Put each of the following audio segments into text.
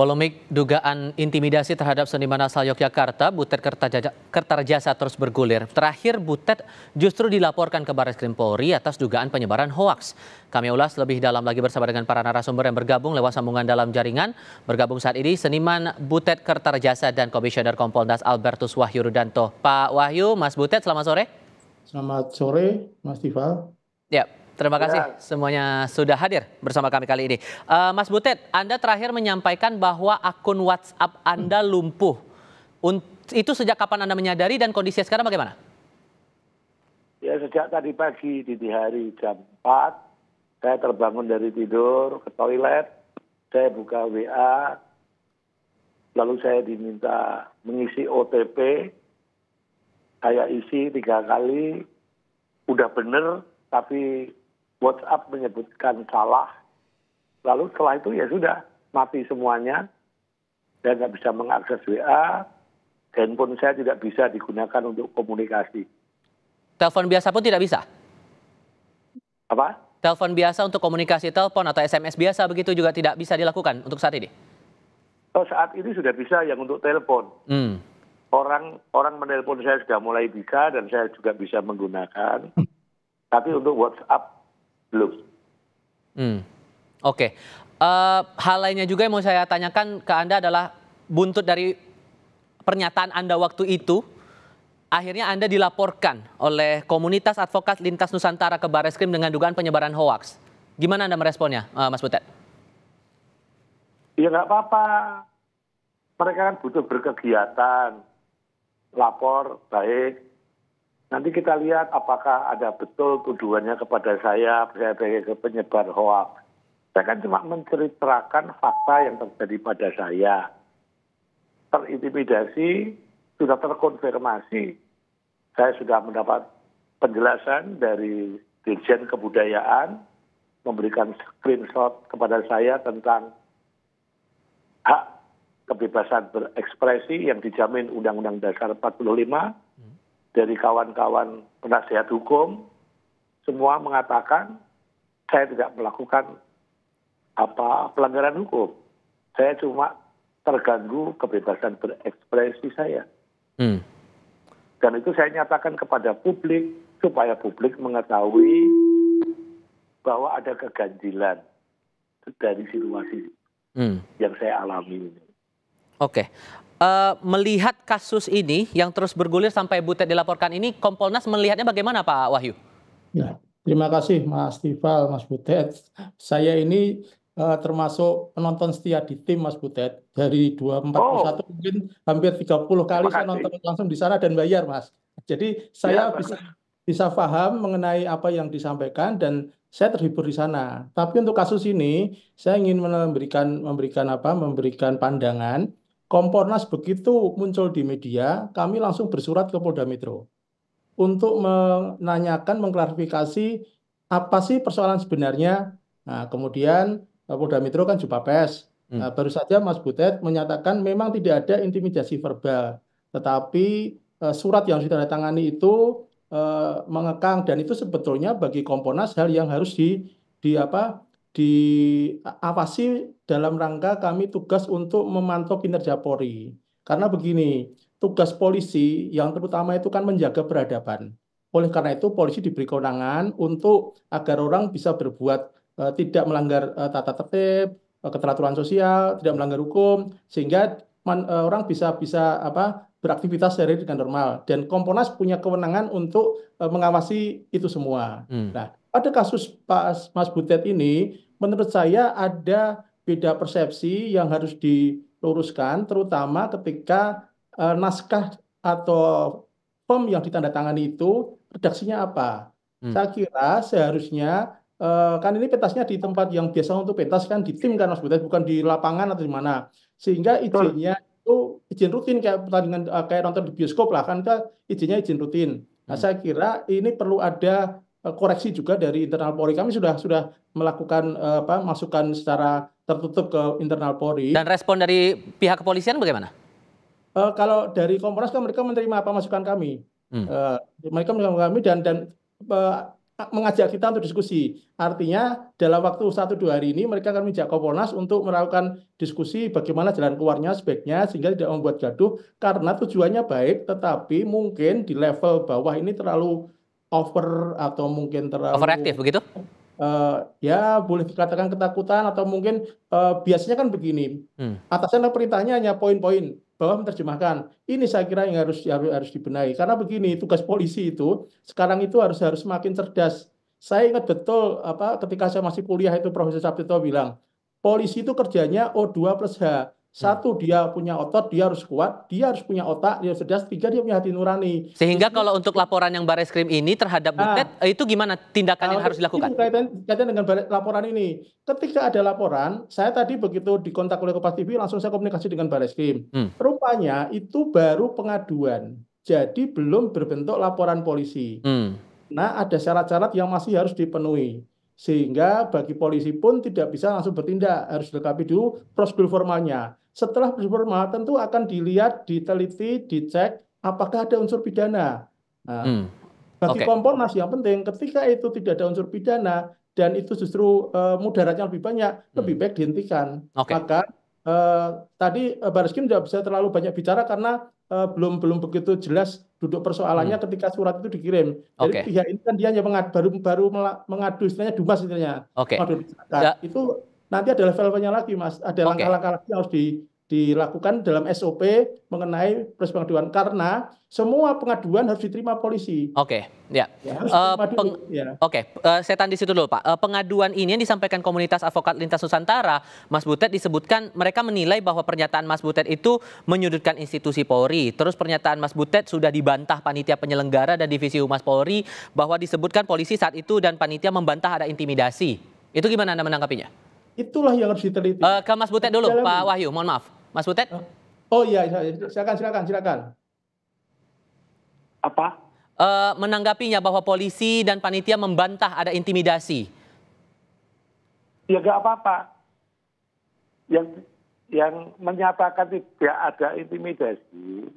Polemik dugaan intimidasi terhadap seniman asal Yogyakarta, Butet Kertarjasa terus bergulir. Terakhir, Butet justru dilaporkan ke Baris Krim Polri atas dugaan penyebaran hoaks. Kami ulas lebih dalam lagi bersama dengan para narasumber yang bergabung lewat sambungan dalam jaringan. Bergabung saat ini, seniman Butet Kertarjasa dan Komisioner Kompolnas Albertus Wahyu Rudanto. Pak Wahyu, Mas Butet, selamat sore. Selamat sore, Mas Tifal. Ya, Terima kasih ya. semuanya sudah hadir bersama kami kali ini. Uh, Mas Butet, Anda terakhir menyampaikan bahwa akun WhatsApp Anda lumpuh. Unt itu sejak kapan Anda menyadari dan kondisinya sekarang bagaimana? Ya sejak tadi pagi di hari jam 4, saya terbangun dari tidur ke toilet, saya buka WA, lalu saya diminta mengisi OTP, saya isi tiga kali, udah bener, tapi WhatsApp menyebutkan salah, lalu setelah itu ya sudah mati semuanya. Saya nggak bisa mengakses WA, handphone saya tidak bisa digunakan untuk komunikasi. Telepon biasa pun tidak bisa? Apa? Telepon biasa untuk komunikasi telepon atau SMS biasa begitu juga tidak bisa dilakukan untuk saat ini? Oh, saat ini sudah bisa yang untuk telepon. Hmm. Orang orang menelpon saya sudah mulai bisa dan saya juga bisa menggunakan. Hmm. Tapi untuk WhatsApp belum. Hmm. Oke. Okay. Uh, eh, hal lainnya juga yang mau saya tanyakan ke Anda adalah buntut dari pernyataan Anda waktu itu, akhirnya Anda dilaporkan oleh komunitas advokat lintas Nusantara ke Bareskrim dengan dugaan penyebaran hoaks. Gimana Anda meresponnya, uh, Mas Butet? Ya nggak apa-apa. Mereka kan butuh berkegiatan, lapor, baik nanti kita lihat apakah ada betul tuduhannya kepada saya, saya sebagai penyebar hoax. Saya kan cuma menceritakan fakta yang terjadi pada saya. Terintimidasi, sudah terkonfirmasi. Saya sudah mendapat penjelasan dari Dirjen Kebudayaan, memberikan screenshot kepada saya tentang hak kebebasan berekspresi yang dijamin Undang-Undang Dasar 45 dari kawan-kawan penasihat hukum semua mengatakan saya tidak melakukan apa pelanggaran hukum. Saya cuma terganggu kebebasan berekspresi saya. Hmm. Dan itu saya nyatakan kepada publik supaya publik mengetahui bahwa ada keganjilan dari situasi hmm. yang saya alami ini. Oke. Okay. Uh, eh, melihat kasus ini yang terus bergulir sampai Butet dilaporkan ini, Kompolnas melihatnya bagaimana Pak Wahyu? Ya, terima kasih Mas Tifal, Mas Butet. Saya ini uh, termasuk penonton setia di tim Mas Butet. Dari 241 oh. mungkin hampir 30 kali saya nonton langsung di sana dan bayar Mas. Jadi saya ya, bisa Pak. bisa paham mengenai apa yang disampaikan dan saya terhibur di sana. Tapi untuk kasus ini, saya ingin memberikan memberikan apa? Memberikan pandangan Kompornas begitu muncul di media, kami langsung bersurat ke Polda Metro untuk menanyakan, mengklarifikasi apa sih persoalan sebenarnya. Nah, kemudian eh, Polda Metro kan jumpa pers. Hmm. Nah, baru saja Mas Butet menyatakan memang tidak ada intimidasi verbal, tetapi eh, surat yang sudah ditangani itu eh, mengekang dan itu sebetulnya bagi Komponas hal yang harus di di apa diawasi dalam rangka kami tugas untuk memantau kinerja Polri. Karena begini, tugas polisi yang terutama itu kan menjaga peradaban. Oleh karena itu polisi diberi kewenangan untuk agar orang bisa berbuat e, tidak melanggar e, tata tertib, e, keteraturan sosial, tidak melanggar hukum sehingga man, e, orang bisa bisa apa beraktivitas sehari dengan normal dan Komponas punya kewenangan untuk e, mengawasi itu semua. Hmm. Nah, pada kasus Pak Mas Butet ini, menurut saya ada beda persepsi yang harus diluruskan, terutama ketika uh, naskah atau form yang ditandatangani itu redaksinya apa. Hmm. Saya kira seharusnya uh, kan ini petasnya di tempat yang biasa untuk petas kan di tim kan Mas Butet, bukan di lapangan atau di mana. Sehingga izinnya itu izin rutin kayak pertandingan e, kayak nonton di bioskop lah kan itu izinnya izin rutin. Nah, hmm. saya kira ini perlu ada Eh, koreksi juga dari internal Polri. Kami sudah sudah melakukan eh, apa masukan secara tertutup ke internal Polri. Dan respon dari pihak kepolisian bagaimana? Uh, kalau dari Komponas kan mereka menerima apa masukan kami. Hmm. Uh, mereka menerima kami dan dan uh, mengajak kita untuk diskusi. Artinya dalam waktu satu dua hari ini mereka akan mengajak Komponas untuk melakukan diskusi bagaimana jalan keluarnya sebaiknya sehingga tidak membuat gaduh karena tujuannya baik tetapi mungkin di level bawah ini terlalu over atau mungkin terlalu overaktif begitu? Uh, ya boleh dikatakan ketakutan atau mungkin uh, biasanya kan begini hmm. atasnya perintahnya hanya poin-poin bawah menerjemahkan ini saya kira yang harus harus, harus dibenahi karena begini tugas polisi itu sekarang itu harus harus semakin cerdas saya ingat betul apa ketika saya masih kuliah itu Profesor Sabtito bilang polisi itu kerjanya O2 plus H satu dia punya otot, dia harus kuat, dia harus punya otak, dia harus cerdas. Tiga dia punya hati nurani. Sehingga Jadi, kalau untuk laporan yang Baris Krim ini terhadap nah. Butet eh, itu gimana tindakan nah, yang harus dilakukan? Kaitan, kaitan dengan laporan ini. Ketika ada laporan, saya tadi begitu dikontak oleh Kompas TV langsung saya komunikasi dengan Baris Krim. Hmm. Rupanya itu baru pengaduan. Jadi belum berbentuk laporan polisi. Hmm. Nah, ada syarat-syarat yang masih harus dipenuhi sehingga bagi polisi pun tidak bisa langsung bertindak harus dilengkapi dulu prosedur formalnya setelah prosedur formal tentu akan dilihat diteliti dicek apakah ada unsur pidana nah, hmm. bagi okay. Kompornas yang penting ketika itu tidak ada unsur pidana dan itu justru uh, mudaratnya lebih banyak hmm. lebih baik dihentikan okay. maka uh, tadi uh, Baris Kim tidak bisa terlalu banyak bicara karena Eh, belum belum begitu jelas duduk persoalannya hmm. ketika surat itu dikirim. Jadi okay. pihak ini kan dia hanya mengadu, baru baru mengadu istilahnya dumas istilahnya. Oke. Okay. nah, ya. Itu nanti ada levelnya lagi, Mas. Ada langkah-langkah okay. lagi yang harus di dilakukan dalam SOP mengenai proses pengaduan karena semua pengaduan harus diterima polisi. Oke, okay, ya. ya, uh, ya. Oke, okay. uh, eh, saya tanda di situ dulu Pak. Uh, pengaduan ini yang disampaikan komunitas advokat lintas Nusantara, Mas Butet disebutkan mereka menilai bahwa pernyataan Mas Butet itu menyudutkan institusi Polri. Terus pernyataan Mas Butet sudah dibantah panitia penyelenggara dan divisi Humas Polri bahwa disebutkan polisi saat itu dan panitia membantah ada intimidasi. Itu gimana Anda menanggapinya? Itulah yang harus diteliti. Uh, ke Mas Butet dulu, Jalan. Pak Wahyu, mohon maaf. Mas Butet? Oh, oh iya, iya, iya, silakan silakan silakan. Apa? Uh, menanggapinya bahwa polisi dan panitia membantah ada intimidasi. Ya gak apa-apa. Yang yang menyatakan tidak ada intimidasi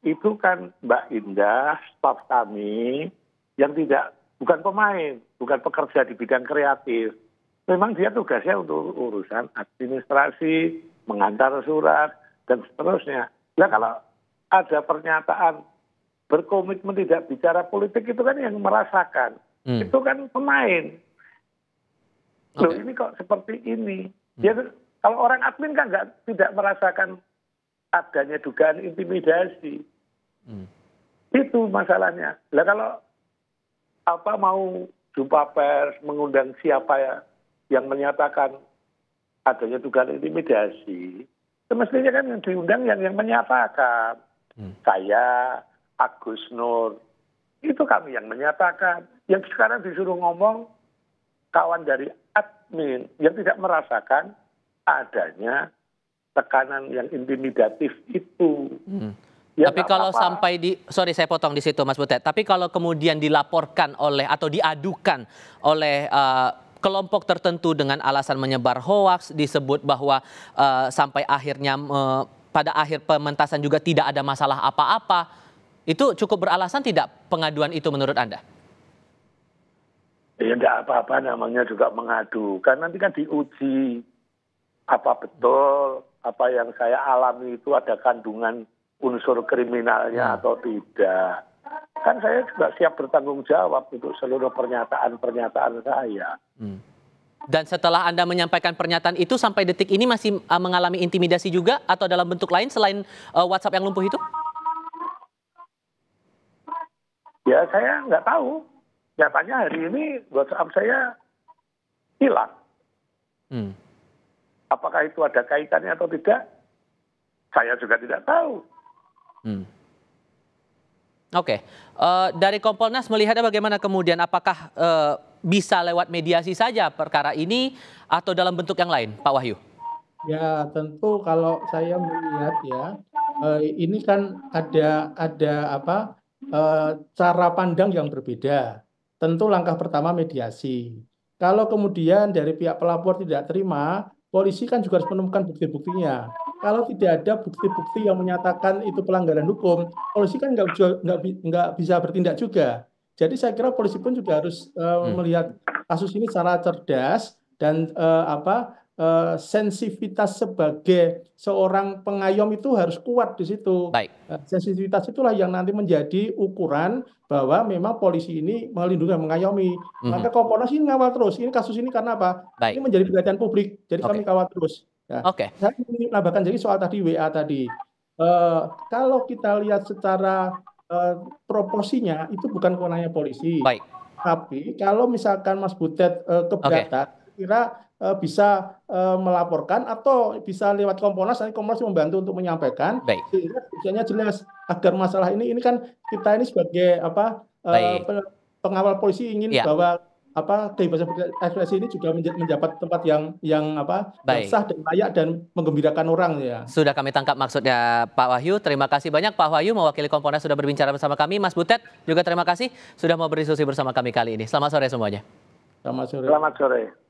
itu kan Mbak Indah, staf kami yang tidak bukan pemain, bukan pekerja di bidang kreatif. Memang dia tugasnya untuk urusan administrasi, mengantar surat dan seterusnya. Nah kalau ada pernyataan berkomitmen tidak bicara politik itu kan yang merasakan. Hmm. Itu kan pemain. Okay. Loh ini kok seperti ini. Hmm. Ya kalau orang admin kan nggak tidak merasakan adanya dugaan intimidasi. Hmm. Itu masalahnya. Nah kalau apa mau jumpa pers mengundang siapa ya yang menyatakan adanya tugas intimidasi, semestinya ya kan yang diundang yang yang menyatakan. Hmm. Saya, Agus Nur, itu kami yang menyatakan. Yang sekarang disuruh ngomong kawan dari admin yang tidak merasakan adanya tekanan yang intimidatif itu. Hmm. Ya, Tapi kalau -apa. sampai di, sorry saya potong di situ Mas Butet. Tapi kalau kemudian dilaporkan oleh atau diadukan oleh uh, kelompok tertentu dengan alasan menyebar hoaks disebut bahwa uh, sampai akhirnya uh, pada akhir pementasan juga tidak ada masalah apa-apa. Itu cukup beralasan tidak pengaduan itu menurut Anda? Ya tidak apa-apa namanya juga mengadu. kan nanti kan diuji apa betul apa yang saya alami itu ada kandungan unsur kriminalnya hmm. atau tidak kan saya juga siap bertanggung jawab untuk seluruh pernyataan-pernyataan saya. Hmm. Dan setelah Anda menyampaikan pernyataan itu sampai detik ini masih uh, mengalami intimidasi juga atau dalam bentuk lain selain uh, WhatsApp yang lumpuh itu? Ya saya nggak tahu. Nyatanya hari ini WhatsApp saya hilang. Hmm. Apakah itu ada kaitannya atau tidak? Saya juga tidak tahu. Hmm. Oke, uh, dari Kompolnas melihatnya bagaimana kemudian apakah uh, bisa lewat mediasi saja perkara ini atau dalam bentuk yang lain, Pak Wahyu? Ya tentu kalau saya melihat ya uh, ini kan ada ada apa uh, cara pandang yang berbeda. Tentu langkah pertama mediasi. Kalau kemudian dari pihak pelapor tidak terima, polisi kan juga harus menemukan bukti-buktinya. Kalau tidak ada bukti-bukti yang menyatakan itu pelanggaran hukum, polisi kan nggak nggak nggak bisa bertindak juga. Jadi saya kira polisi pun juga harus uh, hmm. melihat kasus ini secara cerdas dan uh, apa Eh, sensitivitas sebagai seorang pengayom itu harus kuat di situ. Baik. Eh, sensitivitas itulah yang nanti menjadi ukuran bahwa memang polisi ini melindungi mengayomi. Mm-hmm. Maka Komponas ini ngawal terus. Ini kasus ini karena apa? Baik. Ini menjadi perhatian publik. Jadi okay. kami kawal terus. Ya. Oke. Okay. Saya ingin menambahkan jadi soal tadi WA tadi. Uh, kalau kita lihat secara uh, proporsinya itu bukan kewenangannya polisi. Baik. Tapi kalau misalkan Mas Butet uh, keberatan, okay. kira Eh, bisa eh, melaporkan atau bisa lewat Komponas nanti Komponas membantu untuk menyampaikan Baik. sehingga tujuannya jelas agar masalah ini ini kan kita ini sebagai apa eh, Baik. pengawal polisi ingin ya. bahwa apa kebebasan ekspresi ini juga mendapat tempat yang yang apa Baik. sah dan layak dan menggembirakan orang ya. Sudah kami tangkap maksudnya Pak Wahyu. Terima kasih banyak Pak Wahyu mewakili Komponas sudah berbicara bersama kami. Mas Butet juga terima kasih sudah mau berdiskusi bersama kami kali ini. Selamat sore semuanya. Selamat sore. Selamat sore.